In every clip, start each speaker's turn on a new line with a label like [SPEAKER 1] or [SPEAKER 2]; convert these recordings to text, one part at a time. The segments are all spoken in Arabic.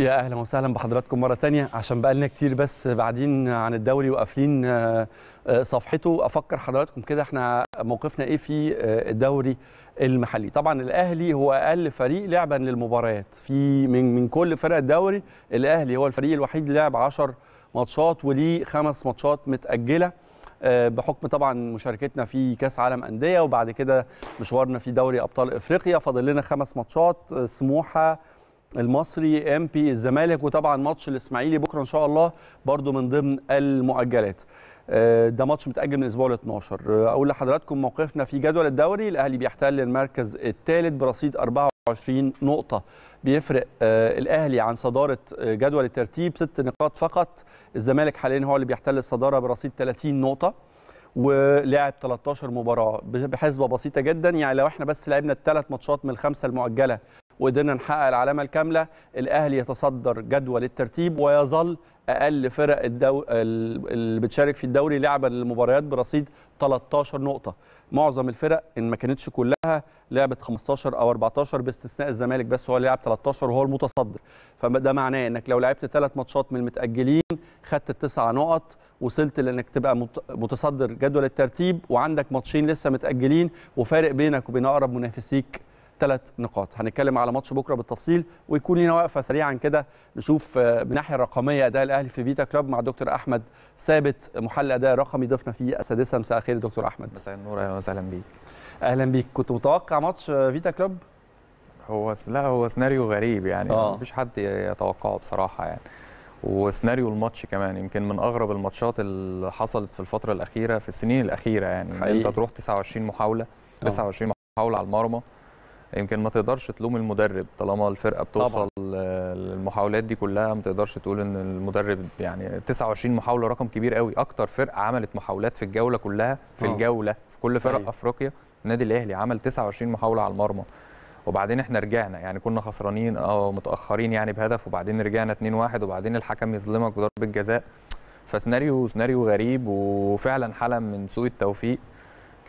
[SPEAKER 1] يا اهلا وسهلا بحضراتكم مره تانية عشان بقى لنا كتير بس بعدين عن الدوري وقافلين آه، آه، صفحته افكر حضراتكم كده احنا موقفنا ايه في آه، الدوري المحلي طبعا الاهلي هو اقل فريق لعبا للمباريات في من من كل فرق الدوري الاهلي هو الفريق الوحيد اللي لعب 10 ماتشات وليه خمس ماتشات متاجله بحكم طبعا مشاركتنا في كاس عالم انديه وبعد كده مشوارنا في دوري ابطال افريقيا فاضل لنا خمس ماتشات سموحه المصري ام بي الزمالك وطبعا ماتش الاسماعيلي بكره ان شاء الله برده من ضمن المؤجلات آه، ده ماتش متاجل من اسبوع ل 12 آه، اقول لحضراتكم موقفنا في جدول الدوري الاهلي بيحتل المركز الثالث برصيد 24 نقطه بيفرق آه، الاهلي عن صداره جدول الترتيب ست نقاط فقط الزمالك حاليا هو اللي بيحتل الصداره برصيد 30 نقطه ولعب 13 مباراه بحسبه بسيطه جدا يعني لو احنا بس لعبنا الثلاث ماتشات من الخمسه المؤجله وقدرنا نحقق العلامه الكامله الاهلي يتصدر جدول الترتيب ويظل اقل فرق الدو... اللي بتشارك في الدوري لعبا للمباريات برصيد 13 نقطه معظم الفرق ان ما كانتش كلها لعبت 15 او 14 باستثناء الزمالك بس هو اللي لعب 13 وهو المتصدر فده معناه انك لو لعبت ثلاث ماتشات من المتاجلين خدت التسع نقط وصلت لانك تبقى متصدر جدول الترتيب وعندك ماتشين لسه متاجلين وفارق بينك وبين اقرب منافسيك ثلاث نقاط هنتكلم على ماتش بكره بالتفصيل ويكون لنا وقفه سريعا كده نشوف آه، من ناحيه الرقميه اداء الاهلي في فيتا كلوب مع دكتور احمد ثابت محلل اداء رقمي ضيفنا فيه السادسه مساء الخير دكتور احمد مساء النور اهلا وسهلا بيك اهلا بيك
[SPEAKER 2] كنت متوقع ماتش فيتا كلوب هو لا هو سيناريو غريب يعني آه. مفيش حد يتوقعه بصراحه يعني وسيناريو الماتش كمان يمكن من اغرب الماتشات اللي حصلت في الفتره الاخيره في السنين الاخيره يعني حقيقي. انت تروح 29 محاوله 29 آه. محاوله على المرمى يمكن ما تقدرش تلوم المدرب طالما الفرقه بتوصل للمحاولات دي كلها ما تقدرش تقول ان المدرب يعني 29 محاوله رقم كبير قوي اكتر فرقه عملت محاولات في الجوله كلها في أوه. الجوله في كل فرق أي. افريقيا النادي الاهلي عمل 29 محاوله على المرمى وبعدين احنا رجعنا يعني كنا خسرانين او متاخرين يعني بهدف وبعدين رجعنا 2-1 وبعدين الحكم يظلمك بضربه جزاء فسيناريو سيناريو غريب وفعلا حاله من سوء التوفيق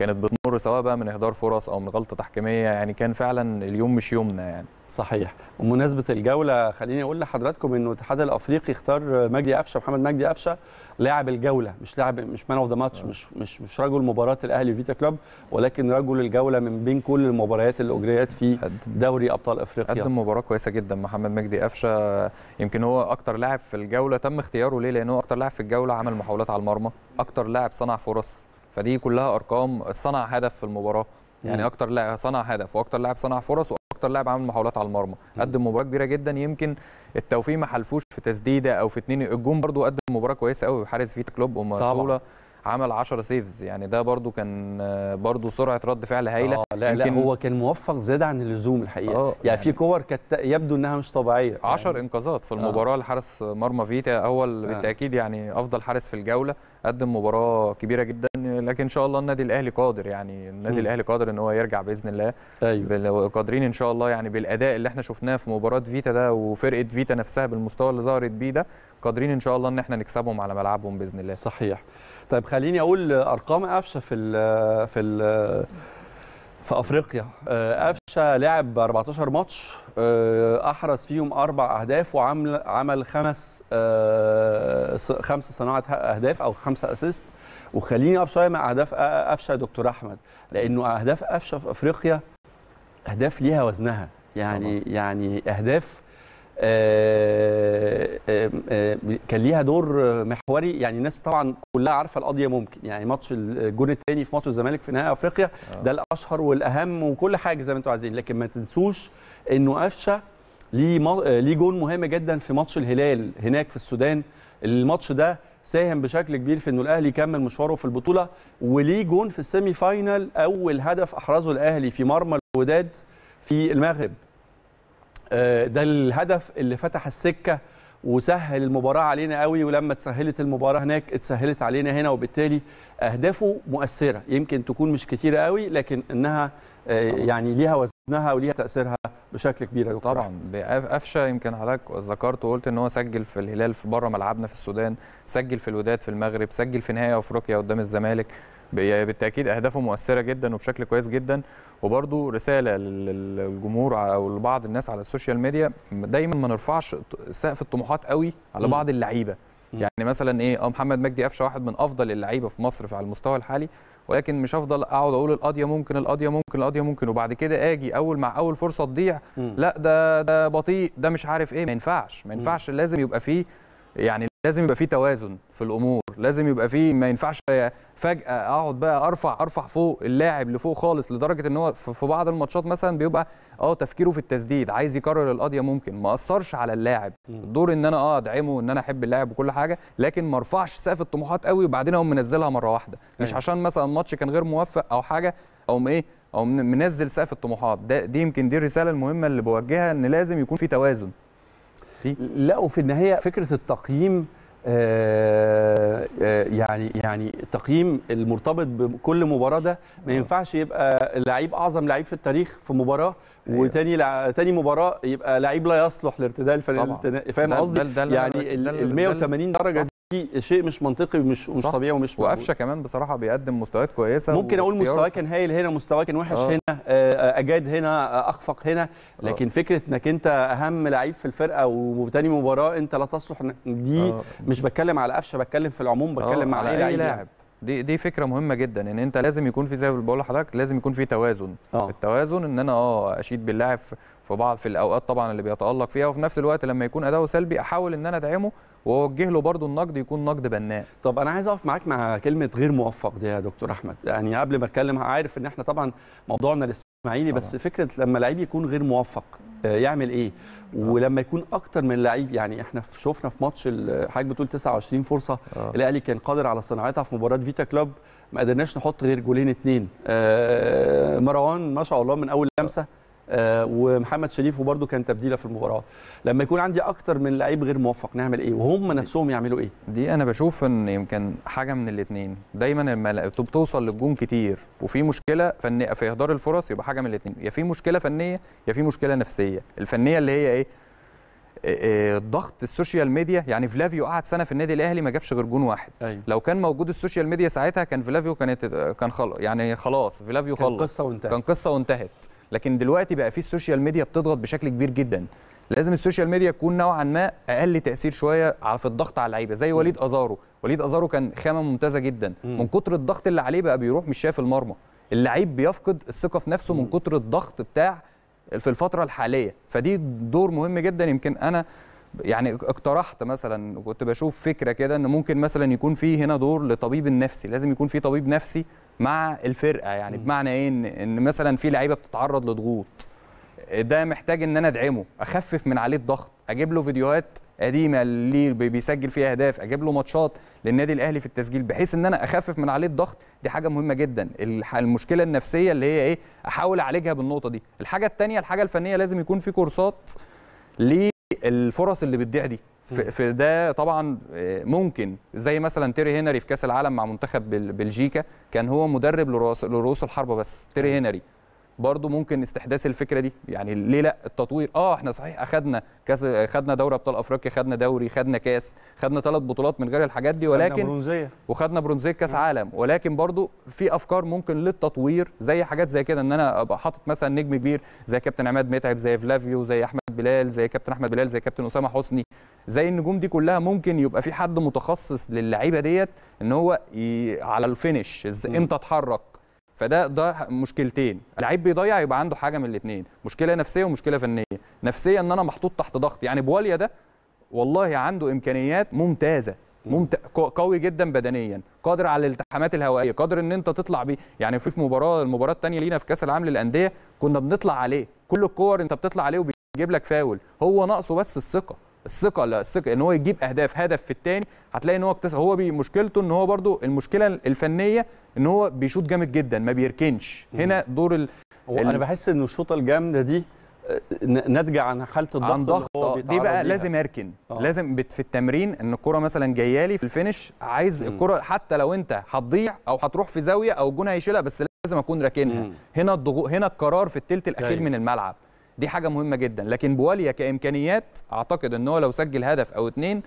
[SPEAKER 2] كانت بتمر سواء بقى من اهدار فرص او من غلطه تحكيميه يعني كان فعلا اليوم مش يومنا يعني صحيح ومناسبه الجوله
[SPEAKER 1] خليني اقول لحضراتكم انه الاتحاد الافريقي اختار مجدي قفشه محمد مجدي قفشه لاعب الجوله مش لاعب مش مان اوف ذا ماتش مش مش مش رجل مباراه الاهلي وفيتا كلوب ولكن رجل الجوله من
[SPEAKER 2] بين كل المباريات اللي اجريت في دوري ابطال افريقيا قدم مباراه كويسه جدا محمد مجدي قفشه يمكن هو اكتر لاعب في الجوله تم اختياره ليه لانه اكتر لاعب في الجوله عمل محاولات على المرمى اكتر لاعب صنع فرص فدي كلها ارقام صنع هدف في المباراه يعني اكتر لاعب صنع هدف واكتر لاعب صنع فرص واكتر لاعب عمل محاولات على المرمى قدم مباراه كبيره جدا يمكن التوفيق ما حلفوش في تسديده او في اتنين الجون برده قدم مباراه كويسه قوي حارس فيتا كلوب ومسوله عمل 10 سيفز يعني ده برده كان برده سرعه رد فعل هايله آه لا لا هو كان موفق زياده عن اللزوم الحقيقه يعني, يعني في يعني كور كانت يبدو انها مش طبيعيه 10 يعني انقاذات في آه. المباراه لحارس مرمى فيتا اول آه. بالتاكيد يعني افضل حارس في الجوله قدم مباراه كبيره جدا لكن ان شاء الله النادي الاهلي قادر يعني النادي م. الاهلي قادر ان هو يرجع باذن الله أيوة. قادرين ان شاء الله يعني بالاداء اللي احنا شفناه في مباراه فيتا ده وفرقه فيتا نفسها بالمستوى اللي ظهرت بيه ده قادرين ان شاء الله ان احنا نكسبهم على ملعبهم باذن الله صحيح طيب خليني اقول ارقام قفشه في الـ في الـ في
[SPEAKER 1] افريقيا آه، قفشه لعب 14 ماتش آه، احرز فيهم اربع اهداف وعمل عمل خمس آه، خمسه صناعه اهداف او خمسه اسيست وخليني اقف شويه مع اهداف قفشه يا دكتور احمد لانه اهداف قفشه في افريقيا اهداف ليها وزنها يعني طبعا. يعني اهداف آه، آه، آه، كان ليها دور محوري يعني الناس طبعا كلها عارفه القضيه ممكن يعني ماتش الجون الثاني في ماتش الزمالك في نهائي افريقيا ده الاشهر والاهم وكل حاجه زي ما انتم عايزين لكن ما تنسوش انه قفشه ليه ليه جون مهم جدا في ماتش الهلال هناك في السودان الماتش ده ساهم بشكل كبير في انه الاهلي يكمل مشواره في البطوله وليه جون في السيمي فاينل اول هدف احرزه الاهلي في مرمى الوداد في المغرب آه، ده الهدف اللي فتح السكه وسهل المباراه علينا قوي ولما اتسهلت المباراه هناك اتسهلت علينا هنا وبالتالي اهدافه مؤثره يمكن تكون مش كتيره قوي لكن انها
[SPEAKER 2] آه، يعني ليها وزن نها وليها تاثيرها بشكل كبير يا طبعا قفشه يمكن حضرتك ذكرت وقلت ان هو سجل في الهلال في بره ملعبنا في السودان سجل في الوداد في المغرب سجل في نهائي افريقيا قدام الزمالك يعني بالتاكيد اهدافه مؤثره جدا وبشكل كويس جدا وبرده رساله للجمهور او لبعض الناس على السوشيال ميديا دايما ما نرفعش سقف الطموحات قوي على بعض اللعيبه يعني مثلا ايه اه محمد مجدي قفشه واحد من افضل اللعيبه في مصر في على المستوى الحالي ولكن مش هفضل اقعد اقول القضيه ممكن القضيه ممكن القضيه ممكن وبعد كده اجي اول مع اول فرصه تضيع لا ده ده بطيء ده مش عارف ايه ما ينفعش ما ينفعش لازم يبقى فيه يعني لازم يبقى فيه توازن في الامور لازم يبقى فيه ما ينفعش فجاه اقعد بقى ارفع ارفع فوق اللاعب لفوق خالص لدرجه ان هو في بعض الماتشات مثلا بيبقى اه تفكيره في التسديد عايز يكرر القضيه ممكن ما اثرش على اللاعب دور ان انا اه ادعمه ان انا احب اللاعب وكل حاجه لكن ما ارفعش سقف الطموحات قوي وبعدين اقوم منزلها مره واحده مش أيوه. عشان مثلا ماتش كان غير موفق او حاجه اقوم ايه او منزل سقف الطموحات ده دي يمكن دي الرساله المهمه اللي بوجهها ان لازم يكون في توازن لا وفي النهايه فكره التقييم آه، آه، يعني
[SPEAKER 1] يعني تقييم المرتبط بكل مباراه ده ما ينفعش يبقى اللعيب اعظم لعيب في التاريخ في مباراه أيوه. وتاني لع... تاني مباراه يبقى لعيب لا يصلح لارتداء الفني فاهم قصدي يعني ال 180
[SPEAKER 2] درجه في شيء مش منطقي ومش مش طبيعي ومش وقفشه كمان بصراحه بيقدم مستويات كويسه ممكن اقول مستواه
[SPEAKER 1] كان هايل هنا مستواه كان وحش آه. هنا آه، آه، اجاد هنا اخفق هنا لكن أوه. فكره انك انت اهم لعيب في الفرقه وتاني مباراه انت لا تصلح دي أوه. مش بتكلم على قفشه بتكلم في العموم بتكلم على, على اي لاعب يعني.
[SPEAKER 2] دي دي فكره مهمه جدا ان انت لازم يكون في زي ما بقول لحضرتك لازم يكون في توازن أوه. التوازن ان انا اه اشيد باللاعب في بعض في الاوقات طبعا اللي بيتالق فيها وفي نفس الوقت لما يكون اداؤه سلبي احاول ان انا ادعمه واوجه له برضه النقد يكون نقد بناء طب انا عايز اقف معاك
[SPEAKER 1] مع كلمه غير موفق دي يا دكتور احمد يعني قبل ما اتكلم عارف ان احنا طبعا موضوعنا الاسماعيلي بس فكره لما لعيب يكون غير موفق آه، يعمل ايه آه. ولما يكون اكتر من لعيب يعني احنا شفنا في ماتش حضرتك بتقول 29 فرصه آه. الاهلي كان قادر على صناعتها في مباراه فيتا كلوب ما قدرناش نحط غير جولين اثنين مروان ما شاء الله من اول لمسه آه، ومحمد شريف وبرده كان تبديله في المباراه لما يكون عندي
[SPEAKER 2] اكتر من لعيب غير موفق نعمل ايه وهم نفسهم يعملوا ايه دي انا بشوف ان يمكن حاجه من الاثنين دايما لما بتوصل للجون كتير وفي مشكله فنيه في اهدار الفرص يبقى حاجه من الاثنين يا في مشكله فنيه يا في مشكله نفسيه الفنيه اللي هي ايه آه، آه، ضغط السوشيال ميديا يعني فلافيو قعد سنه في النادي الاهلي ما جابش غير جون واحد أيوة. لو كان موجود السوشيال ميديا ساعتها كان فلافيو كانت كان خلاص يعني خلاص فلافيو خلص كان قصه وانتهت كان قصه وانتهت لكن دلوقتي بقى في السوشيال ميديا بتضغط بشكل كبير جدا لازم السوشيال ميديا تكون نوعا ما اقل تاثير شويه في الضغط على اللعيبه زي وليد ازارو وليد ازارو كان خامه ممتازه جدا من كتر الضغط اللي عليه بقى بيروح مش شايف المرمى اللعيب بيفقد الثقه في نفسه من كتر الضغط بتاع في الفتره الحاليه فدي دور مهم جدا يمكن انا يعني اقترحت مثلا كنت بشوف فكره كده ان ممكن مثلا يكون في هنا دور لطبيب النفسي لازم يكون في طبيب نفسي مع الفرقه يعني م. بمعنى ايه ان, إن مثلا في لعيبه بتتعرض لضغوط ده محتاج ان انا ادعمه اخفف من عليه الضغط اجيب له فيديوهات قديمه اللي بيسجل فيها اهداف اجيب له ماتشات للنادي الاهلي في التسجيل بحيث ان انا اخفف من عليه الضغط دي حاجه مهمه جدا المشكله النفسيه اللي هي ايه احاول اعالجها بالنقطه دي الحاجه الثانيه الحاجه الفنيه لازم يكون في كورسات ليه الفرص اللي بتضيع دي في ده طبعا آه، ممكن زي مثلا تيري هنري في كاس العالم مع منتخب بلجيكا كان هو مدرب لرؤوس الحربه بس تيري أيوة. هنري برضه ممكن استحداث الفكره دي يعني ليه لا التطوير اه احنا صحيح اخذنا كاس خدنا دوري ابطال افريقيا خدنا دوري خدنا كاس خدنا ثلاث بطولات من غير الحاجات دي ولكن خدنا برونزيه وخدنا برونزيه كاس عالم ولكن برضه في افكار ممكن للتطوير زي حاجات زي كده ان انا ابقى حاطط مثلا نجم كبير زي كابتن عماد متعب زي فلافيو زي احمد بلال زي كابتن احمد بلال زي كابتن اسامه حسني زي النجوم دي كلها ممكن يبقى في حد متخصص للعيبه ديت ان هو ي... على الفينش امتى اتحرك فده ده مشكلتين لعيب بيضيع يبقى عنده حاجه من الاثنين مشكله نفسيه ومشكله فنيه نفسيه ان انا محطوط تحت ضغط يعني بواليا ده والله عنده امكانيات ممتازه ممت... قوي جدا بدنيا قادر على الالتحامات الهوائيه قادر ان انت تطلع بيه يعني في مباراه المباراه الثانيه لينا في كاس العالم للانديه كنا بنطلع عليه كل الكور انت بتطلع عليه وبي... يجيب لك فاول هو ناقصه بس الثقه الثقه لا الثقه ان هو يجيب اهداف هدف في الثاني هتلاقي ان هو اكتسب هو مشكلته ان هو برده المشكله الفنيه ان هو بيشوط جامد جدا ما بيركنش هنا دور ال... هو ال... انا بحس ان الشوطه الجامده دي آه، ناتجه عن حاله الضغط عن ضغط دي بقى بيها. لازم اركن أوه. لازم في التمرين ان الكره مثلا جايه لي في الفينش عايز الكره حتى لو انت هتضيع او هتروح في زاويه او الجون هيشيلها بس لازم اكون راكنها هنا الضغوط هنا القرار في الثلث الاخير جاي. أيوه. من الملعب دي حاجه مهمه جدا لكن بواليا كامكانيات اعتقد ان هو لو سجل هدف او اتنين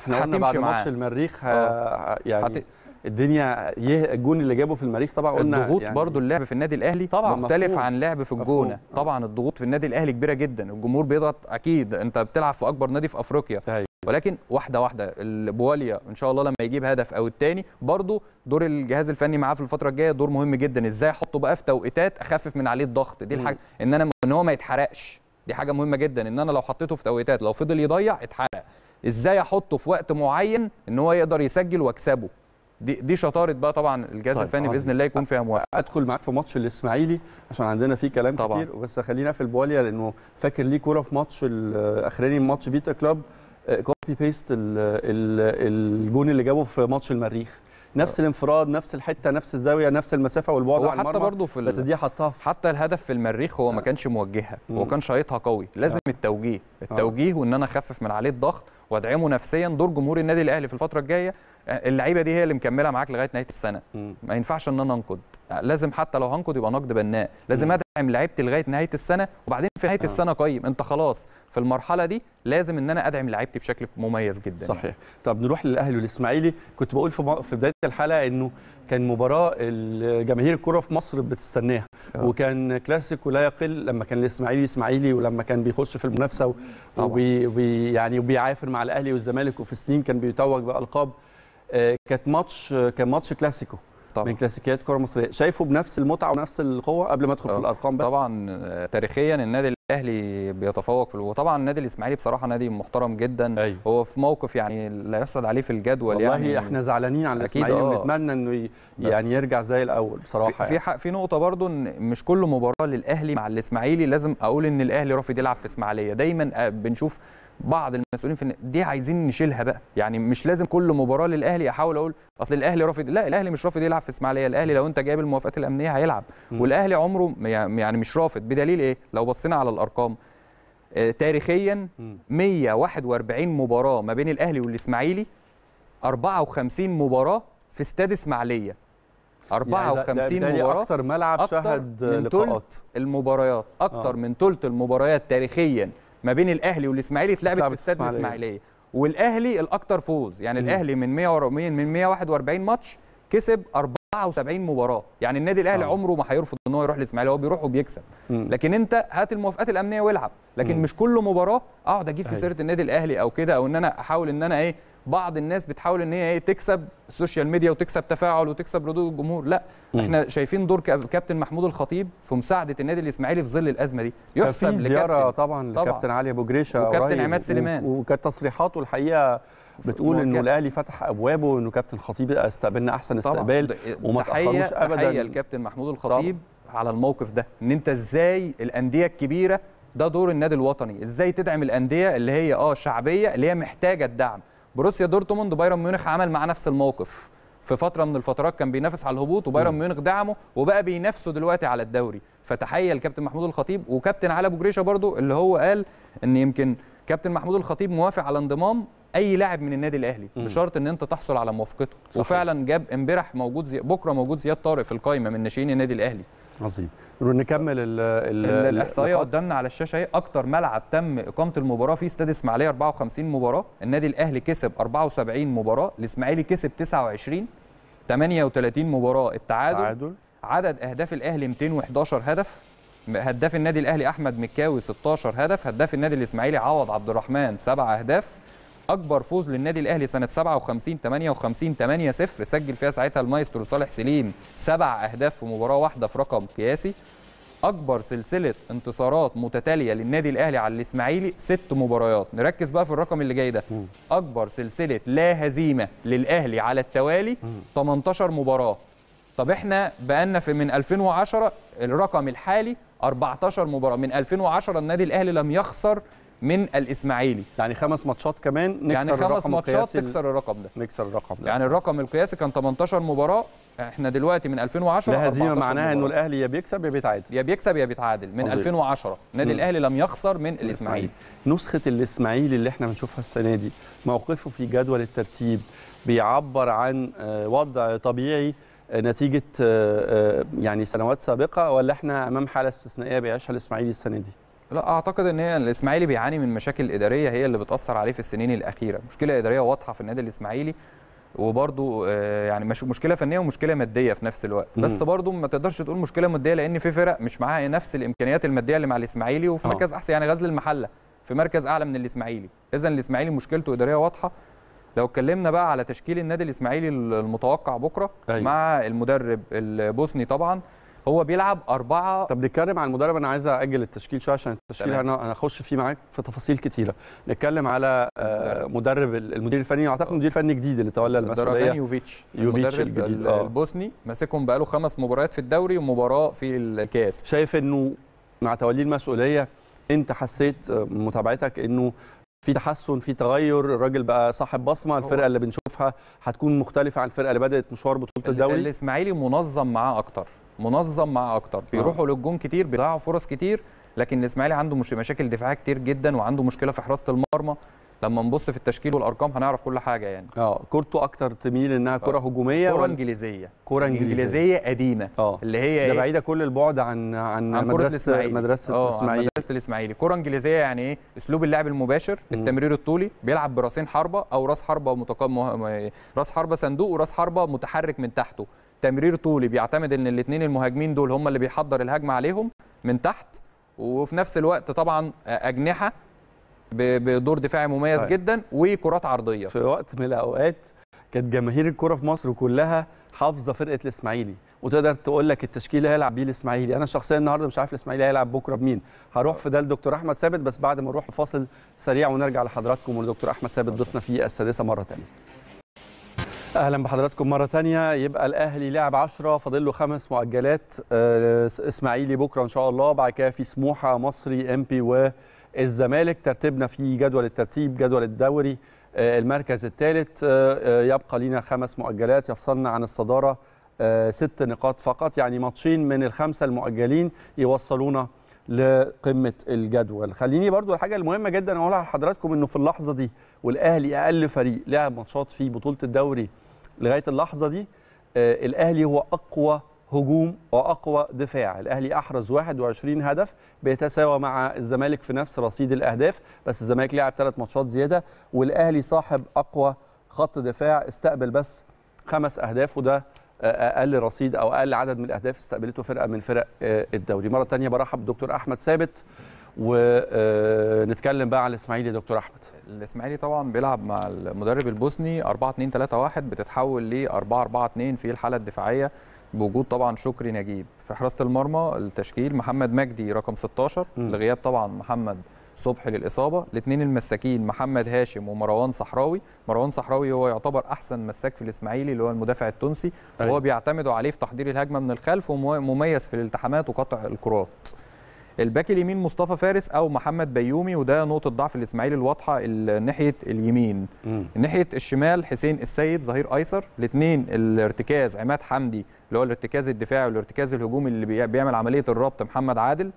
[SPEAKER 2] احنا قلنا بعد ماتش
[SPEAKER 1] المريخ آه. يعني هت...
[SPEAKER 2] الدنيا يه الجون اللي جابه في المريخ طبعا قلنا الضغوط يعني برضو اللعب في النادي الاهلي طبعا مختلف مفهوم. عن لعب في الجونه مفهوم. طبعا الضغوط في النادي الاهلي كبيره جدا الجمهور بيضغط اكيد انت بتلعب في اكبر نادي في افريقيا هي. ولكن واحده واحده البواليا ان شاء الله لما يجيب هدف او الثاني برضو دور الجهاز الفني معاه في الفتره الجايه دور مهم جدا ازاي احطه بقى في توقيتات اخفف من عليه الضغط دي الحاجه ان انا ان هو ما يتحرقش دي حاجه مهمه جدا ان انا لو حطيته في توقيتات لو فضل يضيع اتحرق ازاي احطه في وقت معين ان هو يقدر يسجل واكسبه دي دي شطاره بقى طبعا الجهاز طيب الفني باذن الله يكون فيها موافق ادخل معاك في ماتش الاسماعيلي عشان عندنا
[SPEAKER 1] فيه كلام طبعا. كتير بس خلينا في البواليا لانه فاكر ليه كوره في ماتش الاخراني ماتش فيتا كلوب كوبي بيست الجون اللي جابه في ماتش المريخ نفس آه. الانفراد نفس الحته نفس الزاويه نفس المسافه والبعد عن المرمى حتى برضه في بس دي
[SPEAKER 2] حطها في حتى الهدف في المريخ هو ما آه. كانش موجهها هو كان شايطها قوي لازم آه. التوجيه التوجيه وان انا اخفف من عليه الضغط وادعمه نفسيا دور جمهور النادي الاهلي في الفتره الجايه اللعيبه دي هي اللي مكمله معاك لغايه نهايه السنه ما ينفعش ان انا انقد لازم حتى لو هنقد يبقى نقد بناء لازم ادعم لعيبتي لغايه نهايه السنه وبعدين في نهايه آه. السنه قيم انت خلاص في المرحله دي لازم ان انا ادعم لعيبتي بشكل مميز جدا صحيح طب نروح للاهلي والاسماعيلي كنت بقول في في بدايه
[SPEAKER 1] الحلقه انه كان مباراه جماهير الكره في مصر بتستناها آه. وكان كلاسيكو لا يقل لما كان الاسماعيلي اسماعيلي ولما كان بيخش في المنافسه وبي يعني وبيعافر مع الاهلي والزمالك وفي سنين كان بيتوج بالقاب آه، كانت ماتش
[SPEAKER 2] كان ماتش كلاسيكو طبعا. من كلاسيكيات الكره المصريه شايفه بنفس المتعه ونفس
[SPEAKER 1] القوه قبل ما ادخل في آه، الارقام
[SPEAKER 2] بس طبعا تاريخيا النادي الاهلي بيتفوق في وطبعا النادي الاسماعيلي بصراحه نادي محترم جدا أيوه. هو في موقف يعني لا يحصد عليه في الجدول والله يعني احنا زعلانين على الاسماعيلي آه. ونتمنى انه يعني يرجع زي الاول بصراحه في يعني. في نقطه برضو ان مش كل مباراه للاهلي مع الاسماعيلي لازم اقول ان الاهلي رافض يلعب في اسماعيليه دايما بنشوف بعض المسؤولين في الن... دي عايزين نشيلها بقى يعني مش لازم كل مباراه للاهلي احاول اقول اصل الاهلي رافض لا الاهلي مش رافض يلعب في اسماعيليه الاهلي لو انت جايب الموافقات الامنيه هيلعب م. والاهلي عمره يعني مش رافض بدليل ايه لو بصينا على الارقام آه تاريخيا م. 141 مباراه ما بين الاهلي والاسماعيلي 54 مباراه في استاد اسماعيليه 54 يعني مباراه اكتر ملعب أكتر شهد من لقاءات المباريات اكتر آه. من ثلث المباريات تاريخيا ما بين الاهلي والاسماعيلي اتلعبت في استاد الاسماعيليه والاهلي الاكثر فوز يعني الاهلي من 100 من 141 ماتش كسب 74 مباراه يعني النادي الاهلي آه. عمره ما هيرفض ان هو يروح الاسماعيلي هو بيروح وبيكسب مم. لكن انت هات الموافقات الامنيه والعب لكن مم. مش كل مباراه اقعد اجيب في أيوه. سيره النادي الاهلي او كده او ان انا احاول ان انا ايه بعض الناس بتحاول ان هي ايه تكسب السوشيال ميديا وتكسب تفاعل وتكسب ردود الجمهور لا مم. احنا شايفين دور كابتن محمود الخطيب في مساعده النادي الاسماعيلي في ظل الازمه دي يحسب لكابتن زياره طبعا لكابتن
[SPEAKER 1] علي ابو جريشه وكابتن عماد سليمان وكانت تصريحاته الحقيقه بتقول انه الاهلي فتح ابوابه وانه كابتن خطيب استقبلنا
[SPEAKER 2] احسن استقبال وما تاخروش ابدا تحيه الكابتن محمود الخطيب طبعا. على الموقف ده ان انت ازاي الانديه الكبيره ده دور النادي الوطني ازاي تدعم الانديه اللي هي اه شعبيه اللي هي محتاجه الدعم بروسيا دورتموند وبايرن ميونخ عمل مع نفس الموقف في فتره من الفترات كان بينافس على الهبوط وبايرن ميونخ دعمه وبقى بينافسه دلوقتي على الدوري فتحيه لكابتن محمود الخطيب وكابتن علي ابو جريشه برضو اللي هو قال ان يمكن كابتن محمود الخطيب موافق على انضمام اي لاعب من النادي الاهلي بشرط ان انت تحصل على موافقته وفعلا جاب امبارح موجود زي بكره موجود زياد طارق في القائمه من ناشئين النادي الاهلي
[SPEAKER 1] عظيم نكمل ال ال الاحصائيه
[SPEAKER 2] قدامنا على الشاشه اهي اكتر ملعب تم اقامه المباراه فيه استاد اسماعيليه 54 مباراه النادي الاهلي كسب 74 مباراه الاسماعيلي كسب 29 38 مباراه التعادل تعادل. عدد اهداف الاهلي 211 هدف هداف النادي الاهلي احمد مكاوي 16 هدف هداف النادي الاسماعيلي عوض عبد الرحمن 7 اهداف اكبر فوز للنادي الاهلي سنه 57 58 8 0 سجل فيها ساعتها المايسترو صالح سليم سبع اهداف في مباراه واحده في رقم قياسي اكبر سلسله انتصارات متتاليه للنادي الاهلي على الاسماعيلي ست مباريات نركز بقى في الرقم اللي جاي ده اكبر سلسله لا هزيمه للاهلي على التوالي 18 مباراه طب احنا بقالنا في من 2010 الرقم الحالي 14 مباراه من 2010 النادي الاهلي لم يخسر من الاسماعيلي يعني خمس ماتشات كمان نكسر يعني خمس ماتشات تكسر الرقم ده نكسر الرقم ده يعني الرقم القياسي كان 18 مباراه احنا دلوقتي من 2010 لا هزيمه معناها انه الاهلي يا بيكسب يا بيتعادل يا بيكسب يا بيتعادل من عظيم. 2010 النادي الاهلي لم يخسر من الاسماعيلي
[SPEAKER 1] نسخه الاسماعيلي اللي احنا بنشوفها السنه دي موقفه في جدول الترتيب بيعبر عن آه، وضع طبيعي آه، نتيجه آه، يعني سنوات سابقه ولا احنا امام حاله
[SPEAKER 2] استثنائيه بيعيشها الاسماعيلي السنه دي لا اعتقد ان هي الاسماعيلي بيعاني من مشاكل اداريه هي اللي بتاثر عليه في السنين الاخيره مشكله اداريه واضحه في النادي الاسماعيلي وبرضه آه، يعني مشكله فنيه ومشكله ماديه في نفس الوقت بس برضه ما تقدرش تقول مشكله ماديه لان في فرق مش معاها نفس الامكانيات الماديه اللي مع الاسماعيلي وفي آه. مركز احسن يعني غزل المحله في مركز اعلى من الاسماعيلي اذا الاسماعيلي مشكلته اداريه واضحه لو اتكلمنا بقى على تشكيل النادي الاسماعيلي المتوقع بكره أيوة. مع المدرب البوسني طبعا هو بيلعب أربعة طب نتكلم
[SPEAKER 1] عن المدرب أنا عايز أجل التشكيل شوية عشان التشكيل أنا أخش فيه معاك في تفاصيل كتيرة نتكلم على آه، مدرب المدير الفني أعتقد مدير فني جديد اللي تولى المسؤولية يوفيتش يوفيتش الجديد آه. البوسني ماسكهم بقاله خمس مباريات في الدوري ومباراة في الكاس شايف إنه مع توليه المسؤولية أنت حسيت آه، متابعتك إنه في تحسن في تغير الراجل بقى صاحب بصمه الفرقه اللي بنشوفها هتكون مختلفه عن الفرقه اللي بدات مشوار
[SPEAKER 2] بطوله الدوري الاسماعيلي منظم معاه اكتر منظم مع اكتر آه. بيروحوا للجون كتير بيضيعوا فرص كتير لكن الاسماعيلي عنده مش مشاكل دفاعيه كتير جدا وعنده مشكله في حراسه المرمى لما نبص في التشكيل والارقام هنعرف كل حاجه يعني اه كورته اكتر تميل انها كره آه. هجوميه كره انجليزيه كره انجليزيه قديمه اه اللي هي إيه؟ بعيده كل البعد عن عن, عن مدرسه الاسماعيلي مدرسه آه، الاسماعيلي مدرسه الاسماعيلي كره انجليزيه يعني ايه اسلوب اللعب المباشر التمرير الطولي بيلعب براسين حربه او راس حربه متقام راس حربه صندوق وراس حربه متحرك من تحته تمرير طولي بيعتمد ان الاثنين المهاجمين دول هم اللي بيحضر الهجمه عليهم من تحت وفي نفس الوقت طبعا اجنحه بدور دفاعي مميز هاي. أيوة. جدا وكرات عرضيه في وقت من الاوقات كانت جماهير الكره في مصر كلها
[SPEAKER 1] حافظه فرقه الاسماعيلي وتقدر تقول لك التشكيل هيلعب بيه الاسماعيلي انا شخصيا النهارده مش عارف الاسماعيلي هيلعب بكره بمين هروح في ده لدكتور احمد ثابت بس بعد ما نروح فاصل سريع ونرجع لحضراتكم ولدكتور احمد ثابت ضيفنا في السادسه مره ثانيه اهلا بحضراتكم مره ثانيه يبقى الاهلي لاعب 10 فاضل له خمس مؤجلات آه، اسماعيلي بكره ان شاء الله بعد كده في سموحه مصري بي والزمالك ترتيبنا في جدول الترتيب جدول الدوري آه، المركز الثالث آه، يبقى لنا خمس مؤجلات يفصلنا عن الصداره ست نقاط فقط يعني ماتشين من الخمسه المؤجلين يوصلونا لقمه الجدول خليني برضو الحاجه المهمه جدا اقولها لحضراتكم انه في اللحظه دي والاهلي اقل فريق لعب ماتشات في بطوله الدوري لغايه اللحظه دي آه، الاهلي هو اقوى هجوم واقوى دفاع الاهلي احرز 21 هدف بيتساوى مع الزمالك في نفس رصيد الاهداف بس الزمالك لعب ثلاث ماتشات زياده والاهلي صاحب اقوى خط دفاع استقبل بس خمس اهداف وده آه، اقل رصيد او اقل عدد من الاهداف استقبلته فرقه من فرق آه، الدوري مره ثانيه برحب
[SPEAKER 2] بدكتور احمد ثابت ونتكلم بقى على الاسماعيلي دكتور احمد الاسماعيلي طبعا بيلعب مع المدرب البوسني 4 2 3 1 بتتحول ل 4 4 2 في الحاله الدفاعيه بوجود طبعا شكري نجيب في حراسه المرمى التشكيل محمد مجدي رقم 16 م. لغياب طبعا محمد صبحي للاصابه الاثنين المساكين محمد هاشم ومروان صحراوي مروان صحراوي هو يعتبر احسن مساك في الاسماعيلي اللي هو المدافع التونسي وهو طيب. بيعتمدوا عليه في تحضير الهجمه من الخلف ومميز في الالتحامات وقطع الكرات الباك اليمين مصطفى فارس او محمد بيومي وده نقطه ضعف الاسماعيلي الواضحه ناحيه اليمين ناحيه الشمال حسين السيد ظهير ايسر الاثنين الارتكاز عماد حمدي اللي هو الارتكاز الدفاعي والارتكاز الهجومي اللي بيعمل عمليه الربط محمد عادل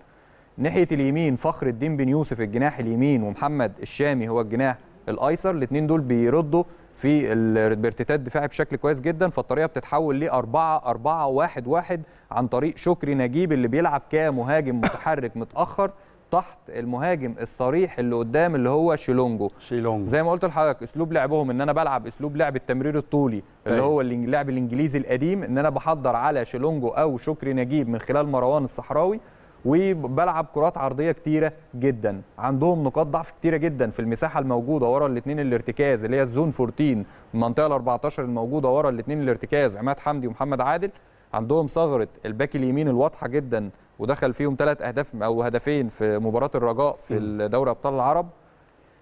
[SPEAKER 2] ناحيه اليمين فخر الدين بن يوسف الجناح اليمين ومحمد الشامي هو الجناح الايسر الاثنين دول بيردوا في بارتداد دفاعي بشكل كويس جدا فالطريقه بتتحول ل 4 4 1 1 عن طريق شكري نجيب اللي بيلعب كمهاجم متحرك متاخر تحت المهاجم الصريح اللي قدام اللي هو شيلونجو شيلونجو زي ما قلت لحضرتك اسلوب لعبهم ان انا بلعب اسلوب لعب التمرير الطولي اللي أيوه. هو اللعب الانجليزي القديم ان انا بحضر على شيلونجو او شكري نجيب من خلال مروان الصحراوي وبلعب كرات عرضيه كتيره جدا عندهم نقاط ضعف كتيره جدا في المساحه الموجوده ورا الاثنين الارتكاز اللي هي الزون 14 المنطقه ال 14 الموجوده ورا الاثنين الارتكاز عماد حمدي ومحمد عادل عندهم ثغره الباك اليمين الواضحه جدا ودخل فيهم ثلاث اهداف او هدفين في مباراه الرجاء في دوري ابطال العرب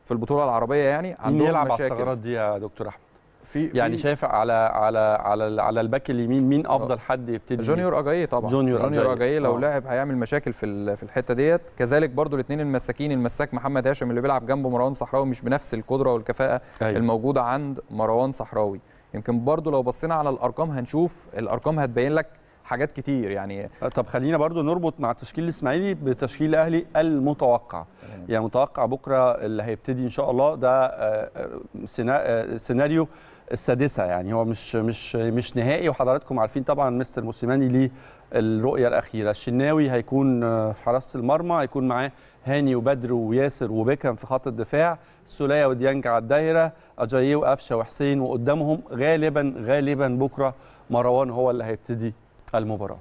[SPEAKER 2] في البطوله العربيه يعني عندهم يلعب على الثغرات
[SPEAKER 1] دي يا دكتور احمد
[SPEAKER 2] في يعني في شايف على على على على
[SPEAKER 1] الباك اليمين مين افضل آه. حد يبتدي
[SPEAKER 2] جونيور اجاي طبعا جونيور, جونيور اجاي لو آه. لعب هيعمل مشاكل في في الحته ديت كذلك برضو الاثنين المساكين المساك محمد هاشم اللي بيلعب جنبه مروان صحراوي مش بنفس القدره والكفاءه أيوة. الموجوده عند مروان صحراوي يمكن برضو لو بصينا على الارقام هنشوف الارقام هتبين لك حاجات كتير يعني آه، طب خلينا برضو نربط مع تشكيل الاسماعيلي
[SPEAKER 1] بتشكيل الاهلي المتوقع يعني متوقع بكره اللي هيبتدي ان شاء الله ده سيناريو السادسه يعني هو مش مش مش نهائي وحضراتكم عارفين طبعا مستر موسيماني ليه الرؤيه الاخيره الشناوي هيكون في حراسه المرمى هيكون معاه هاني وبدر وياسر وبيكهام في خط الدفاع سوليا وديانج على الدايره اجايه وقفشه وحسين وقدامهم غالبا غالبا بكره
[SPEAKER 2] مروان هو اللي هيبتدي المباراه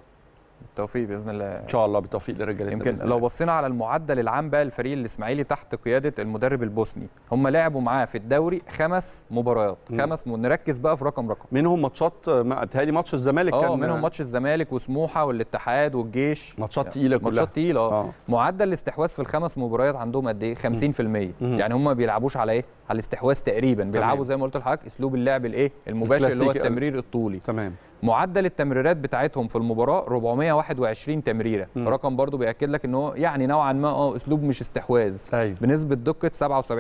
[SPEAKER 2] بالتوفيق باذن الله ان شاء الله بالتوفيق للرجاله يمكن لو بصينا على المعدل العام بقى الفريق الاسماعيلي تحت قياده المدرب البوسني هم لعبوا معاه في الدوري خمس مباريات م. خمس نركز بقى في رقم رقم منهم ماتشات متهيألي ماتش الزمالك آه، كان منهم ماتش الزمالك وسموحه والاتحاد والجيش ماتشات تقيله كلها ماتشات تقيله اه, آه. معدل الاستحواذ في الخمس مباريات عندهم قد ايه 50% م. يعني هم ما بيلعبوش على ايه على الاستحواذ تقريبا بيلعبوا زي ما قلت لحضرتك اسلوب اللعب الايه المباشر اللي هو التمرير الطولي تمام معدل التمريرات بتاعتهم في المباراه 421 تمريره م. رقم برضو بياكد لك ان هو يعني نوعا ما اه اسلوب مش استحواذ أيوه. بنسبه دقه 77%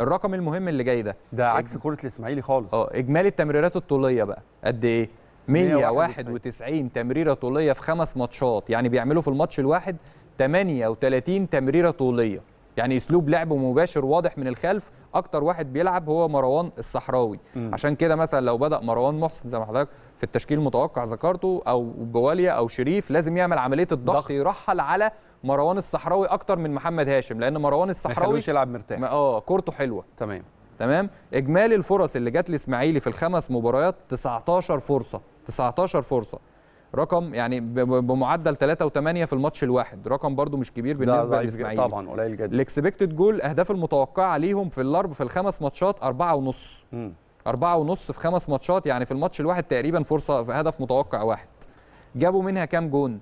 [SPEAKER 2] الرقم المهم اللي جاي ده ده عكس كره الاسماعيلي خالص اه اجمالي التمريرات الطوليه بقى قد ايه 191 تمريره طوليه في خمس ماتشات يعني بيعملوا في الماتش الواحد 38 تمريره طوليه يعني اسلوب لعب مباشر واضح من الخلف اكتر واحد بيلعب هو مروان الصحراوي م. عشان كده مثلا لو بدا مروان محسن زي ما حضرتك في التشكيل المتوقع ذكرته او بواليا او شريف لازم يعمل عمليه الضغط يرحل على مروان الصحراوي اكتر من محمد هاشم لان مروان الصحراوي يلعب مرتاح اه كورته حلوه تمام تمام اجمالي الفرص اللي جت لاسماعيلي في الخمس مباريات 19 فرصه 19 فرصه رقم يعني بمعدل 3 و8 في الماتش الواحد رقم برده مش كبير بالنسبه لاسماعيلي طبعا قليل جدا الاكسبكتد جول اهداف المتوقعه ليهم في الارب في الخمس ماتشات 4 ونص أربعة ونص في خمس ماتشات يعني في الماتش الواحد تقريبا فرصة في هدف متوقع واحد جابوا منها كام جون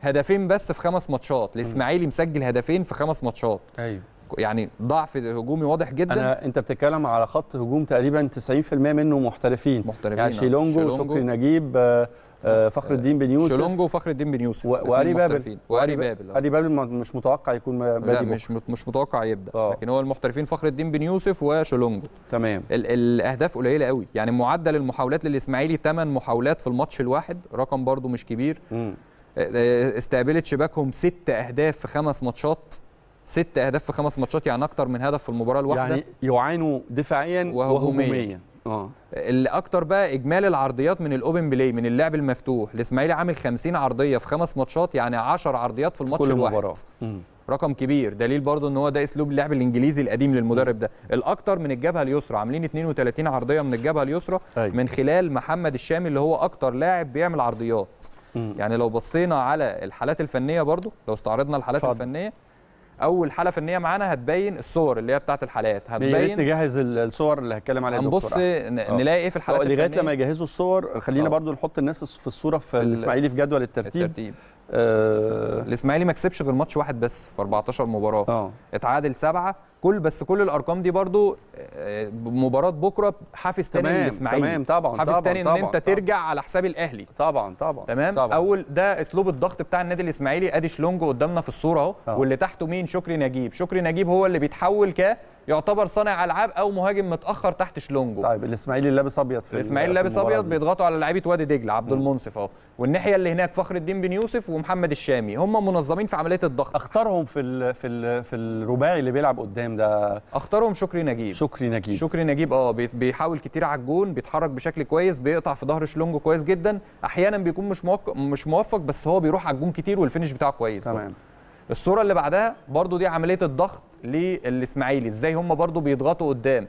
[SPEAKER 2] هدفين بس في خمس ماتشات الإسماعيلي مسجل هدفين في خمس ماتشات أيوه يعني ضعف هجومي واضح جدا أنا انت
[SPEAKER 1] بتتكلم على خط هجوم تقريبا 90% منه محترفين محترفين يعني آه. شيلونجو شكري نجيب
[SPEAKER 2] آه، آه، فخر آه، الدين بن يوسف شلونجو وفخر الدين بن يوسف واري بابل واري
[SPEAKER 1] بابل اري بابل آه. مش متوقع يكون بادي لا مش
[SPEAKER 2] مش متوقع يبدا أوه. لكن هو المحترفين فخر الدين بن يوسف وشلونجو تمام ال الاهداف قليله قوي يعني معدل المحاولات للاسماعيلي 8 محاولات في الماتش الواحد رقم برده مش كبير م. استقبلت شباكهم ست اهداف في خمس ماتشات ست اهداف في خمس ماتشات يعني اكتر من هدف في المباراه الواحده يعني يعانوا دفاعيا وهجوميا اه الاكتر بقى اجمالي العرضيات من الاوبن بلاي من اللعب المفتوح الاسماعيلي عامل 50 عرضيه في خمس ماتشات يعني 10 عرضيات في الماتش كل الواحد مباراه رقم كبير دليل برضو ان هو ده اسلوب اللعب الانجليزي القديم للمدرب ده الاكتر من الجبهه اليسرى عاملين 32 عرضيه من الجبهه اليسرى أي. أيوة. من خلال محمد الشامي اللي هو اكتر لاعب بيعمل عرضيات يعني لو بصينا على الحالات الفنيه برضو لو استعرضنا الحالات فضل. الفنيه اول حاله فنيه معانا هتبين الصور اللي هي بتاعه الحالات هتبين تجهز الصور اللي هتكلم عليها هنبص آه. نلاقي ايه في الحالات لغايه لما يجهزوا
[SPEAKER 1] الصور خلينا آه. برضو نحط
[SPEAKER 2] الناس في الصوره في, في الاسماعيلي في جدول الترتيب, الترتيب. آه الاسماعيلي ما كسبش غير ماتش واحد بس في 14 مباراه آه. اتعادل سبعه كل بس كل الارقام دي برضو آه، مباراه بكره حافز تاني للاسماعيلي تمام طبعا حافز طبعًا تاني ان انت طبعًا ترجع على حساب الاهلي طبعا طبعا تمام طبعًا اول ده اسلوب الضغط بتاع النادي الاسماعيلي ادي شلونجو قدامنا في الصوره اهو آه. واللي تحته مين شكري نجيب شكري نجيب هو اللي بيتحول ك يعتبر صانع العاب او مهاجم متاخر تحت شلونجو طيب الاسماعيلي لابس ابيض في الاسماعيلي لابس ابيض بيضغطوا على لعيبه وادي دجله عبد المنصف اهو والناحيه اللي هناك فخر الدين بن يوسف ومحمد الشامي هم منظمين في عمليه الضغط اختارهم في الـ في الـ في الرباعي اللي بيلعب قدام ده اختارهم شكري نجيب شكري نجيب شكري نجيب اه بيحاول كتير على الجون بيتحرك بشكل كويس بيقطع في ظهر شلونجو كويس جدا احيانا بيكون مش موفق مش موفق بس هو بيروح على الجون كتير والفينش بتاعه كويس تمام الصوره اللي بعدها برضو دي عمليه الضغط للاسماعيلي ازاي هم برضو بيضغطوا قدام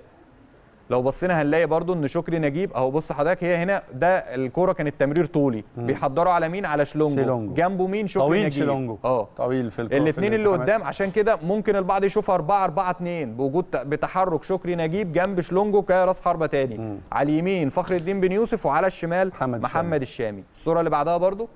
[SPEAKER 2] لو بصينا هنلاقي برضو ان شكري نجيب اهو بص حضرتك هي هنا ده الكوره كانت تمرير طولي مم. بيحضروا على مين على شلونجو, شلونجو. جنبه مين شكري طويل نجيب شلونجو
[SPEAKER 1] اه طويل في الكوره الاثنين اللي قدام
[SPEAKER 2] عشان كده ممكن البعض يشوف 4 4 2 بوجود بتحرك شكري نجيب جنب شلونجو كراس حربه تاني مم. على اليمين فخر الدين بن يوسف وعلى الشمال محمد, محمد الشامي. الشامي الصوره اللي بعدها برضو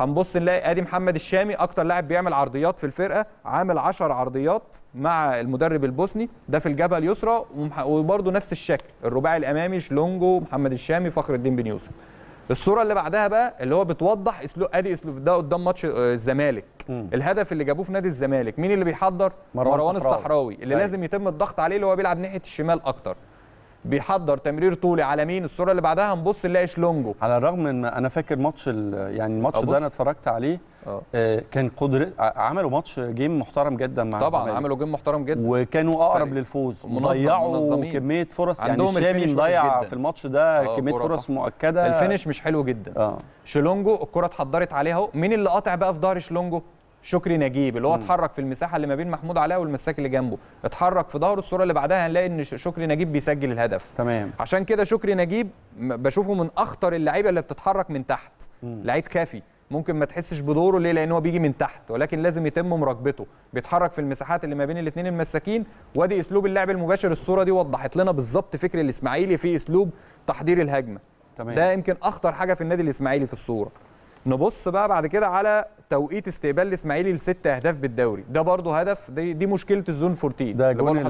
[SPEAKER 2] هنبص نلاقي ادي محمد الشامي اكتر لاعب بيعمل عرضيات في الفرقه عامل 10 عرضيات مع المدرب البوسني ده في الجبهه اليسرى وبرده نفس الشكل الرباعي الامامي شلونجو محمد الشامي فخر الدين بن يوسف الصوره اللي بعدها بقى اللي هو بتوضح اسلوب ادي اسلوب ده قدام ماتش آه، الزمالك الهدف اللي جابوه في نادي الزمالك مين اللي بيحضر مروان, مروان الصحراوي اللي أي. أيوه. لازم يتم الضغط عليه اللي هو بيلعب ناحيه الشمال اكتر بيحضر تمرير طولي على مين الصوره اللي بعدها هنبص نلاقي شلونجو على الرغم
[SPEAKER 1] ان انا فاكر ماتش يعني الماتش أه، ده انا اتفرجت عليه آه, آه، كان قدر عملوا ماتش جيم محترم جدا مع طبعا الزمالك. عملوا جيم محترم جدا وكانوا اقرب للفوز ضيعوا كميه فرص يعني الشامي مضيع في الماتش ده آه كميه فرص مؤكده الفينش
[SPEAKER 2] مش حلو جدا آه. شلونجو الكره اتحضرت عليها اهو مين اللي قاطع بقى في ظهر شلونجو شكري نجيب اللي هو اتحرك في المساحه اللي ما بين محمود علاء والمساك اللي جنبه اتحرك في ظهره الصوره اللي بعدها هنلاقي ان شكري نجيب بيسجل الهدف تمام عشان كده شكري نجيب بشوفه من اخطر اللعيبه اللي بتتحرك من تحت لعيب كافي ممكن ما تحسش بدوره ليه لان هو بيجي من تحت ولكن لازم يتم مراقبته بيتحرك في المساحات اللي ما بين الاثنين المساكين وادي اسلوب اللعب المباشر الصوره دي وضحت لنا بالظبط فكر الاسماعيلي في اسلوب تحضير الهجمه تمام. ده يمكن اخطر حاجه في النادي الاسماعيلي في الصوره نبص بقى بعد كده على توقيت استقبال الاسماعيلي لست اهداف بالدوري ده برضه هدف دي, دي مشكله الزون 14 ده جون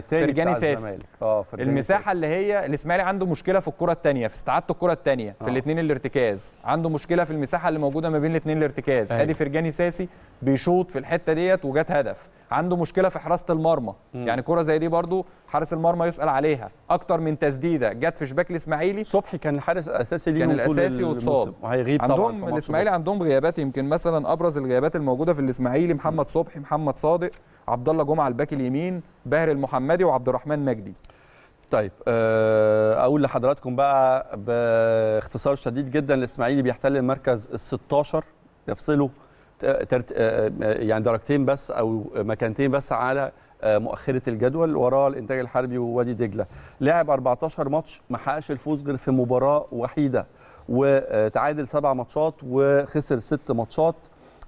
[SPEAKER 2] فرجاني ساسي
[SPEAKER 1] اه المساحه
[SPEAKER 2] ساسي. اللي هي الاسماعيلي عنده مشكله في الكره الثانيه في استعاده الكره الثانيه في آه. الاثنين الارتكاز عنده مشكله في المساحه اللي موجوده ما بين الاثنين الارتكاز أيوه. ادي فرجاني ساسي بيشوط في الحته ديت وجات هدف عنده مشكله في حراسه المرمى مم. يعني كره زي دي برضو حارس المرمى يسال عليها اكتر من تسديده جت في شباك الاسماعيلي صبحي كان حارس اساسي ليه كان الاساسي وتصاب وهيغيب عندهم الاسماعيلي عندهم غيابات يمكن مثلا ابرز الغيابات الموجوده في الاسماعيلي محمد صبحي محمد صادق عبد الله جمعه الباك اليمين باهر المحمدي وعبد الرحمن مجدي طيب آه، اقول لحضراتكم بقى باختصار شديد جدا
[SPEAKER 1] الاسماعيلي بيحتل المركز ال 16 يفصله آه، آه، يعني درجتين بس او مكانتين بس على مؤخره الجدول وراه الانتاج الحربي ووادي دجله لعب 14 ماتش ما حققش الفوز غير في مباراه وحيده وتعادل سبع ماتشات وخسر ست ماتشات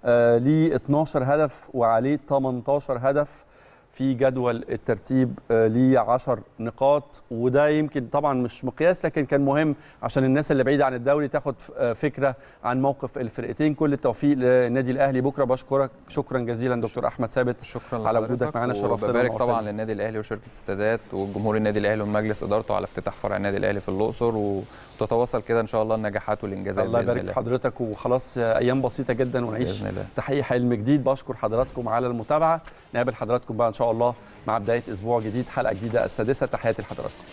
[SPEAKER 1] آه، ليه 12 هدف وعليه 18 هدف في جدول الترتيب آه، ليه 10 نقاط وده يمكن طبعا مش مقياس لكن كان مهم عشان الناس اللي بعيده عن الدوري تاخد آه، فكره عن موقف الفرقتين كل التوفيق للنادي الاهلي بكره بشكرك شكرا جزيلا دكتور احمد ثابت شكرا على وجودك معانا شرفتنا وبارك طبعا
[SPEAKER 2] للنادي الاهلي وشركه السادات وجمهور النادي الاهلي ومجلس ادارته على افتتاح فرع النادي الاهلي في الاقصر و... تتواصل كده ان شاء الله النجاحات والانجازات الله يبارك في
[SPEAKER 1] حضرتك وخلاص ايام بسيطه جدا ونعيش تحقيق حلم جديد بشكر حضراتكم على المتابعه نقابل حضراتكم بقى ان شاء الله مع بدايه اسبوع جديد حلقه جديده السادسه تحياتي لحضراتكم